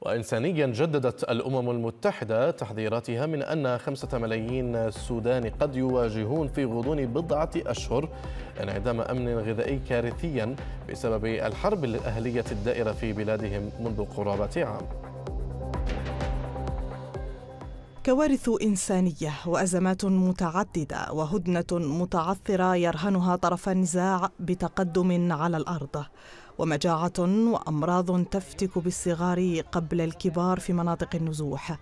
وإنسانيا جددت الأمم المتحدة تحذيراتها من أن خمسة ملايين سوداني قد يواجهون في غضون بضعة أشهر انعدام أمن غذائي كارثيا بسبب الحرب الأهلية الدائرة في بلادهم منذ قرابة عام كوارث إنسانية وأزمات متعددة وهدنة متعثرة يرهنها طرف النزاع بتقدم على الأرض ومجاعة وأمراض تفتك بالصغار قبل الكبار في مناطق النزوح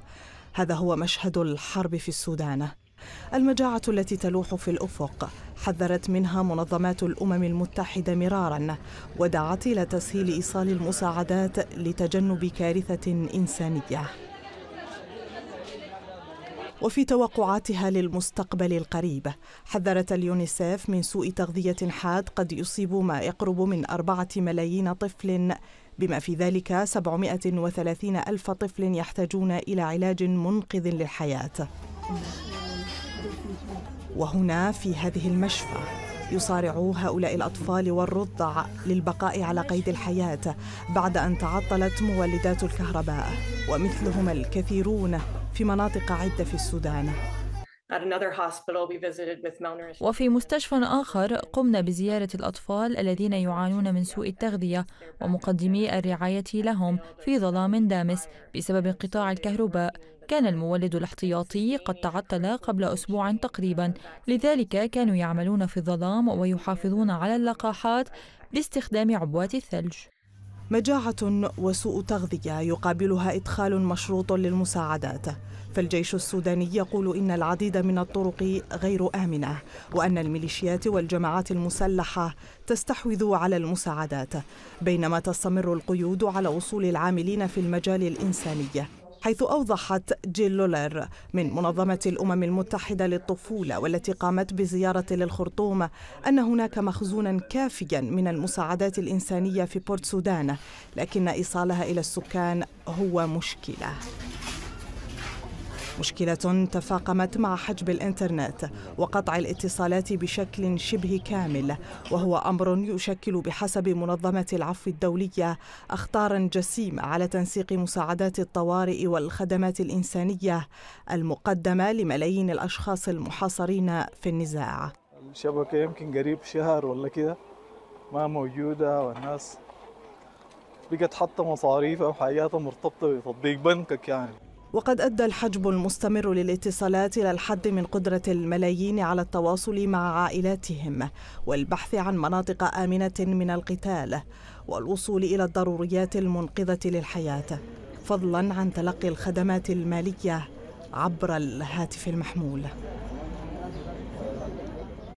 هذا هو مشهد الحرب في السودان المجاعة التي تلوح في الأفق حذرت منها منظمات الأمم المتحدة مرارا ودعت إلى تسهيل إيصال المساعدات لتجنب كارثة إنسانية وفي توقعاتها للمستقبل القريب حذرت اليونيسيف من سوء تغذية حاد قد يصيب ما يقرب من أربعة ملايين طفل بما في ذلك 730 ألف طفل يحتاجون إلى علاج منقذ للحياة وهنا في هذه المشفى يصارع هؤلاء الأطفال والرضع للبقاء على قيد الحياة بعد أن تعطلت مولدات الكهرباء ومثلهم الكثيرون في مناطق عدة في السودان وفي مستشفى آخر قمنا بزيارة الأطفال الذين يعانون من سوء التغذية ومقدمي الرعاية لهم في ظلام دامس بسبب انقطاع الكهرباء كان المولد الاحتياطي قد تعطل قبل أسبوع تقريبا لذلك كانوا يعملون في الظلام ويحافظون على اللقاحات باستخدام عبوات الثلج مجاعة وسوء تغذية يقابلها إدخال مشروط للمساعدات فالجيش السوداني يقول إن العديد من الطرق غير آمنة وأن الميليشيات والجماعات المسلحة تستحوذ على المساعدات بينما تستمر القيود على وصول العاملين في المجال الإنساني حيث أوضحت جيل لولر من منظمة الأمم المتحدة للطفولة والتي قامت بزيارة للخرطوم أن هناك مخزونا كافيا من المساعدات الإنسانية في بورت سودان لكن إيصالها إلى السكان هو مشكلة مشكلة تفاقمت مع حجب الإنترنت وقطع الاتصالات بشكل شبه كامل وهو أمر يشكل بحسب منظمة العفو الدولية أخطارا جسيمة على تنسيق مساعدات الطوارئ والخدمات الإنسانية المقدمة لملايين الأشخاص المحاصرين في النزاع الشبكة يمكن قريب شهر ولا كده ما موجودة والناس بقت حتى مصاريفها وحاجاتها مرتبطة بتطبيق بنكك يعني وقد أدى الحجب المستمر للاتصالات إلى الحد من قدرة الملايين على التواصل مع عائلاتهم والبحث عن مناطق آمنة من القتال والوصول إلى الضروريات المنقذة للحياة فضلا عن تلقي الخدمات المالية عبر الهاتف المحمول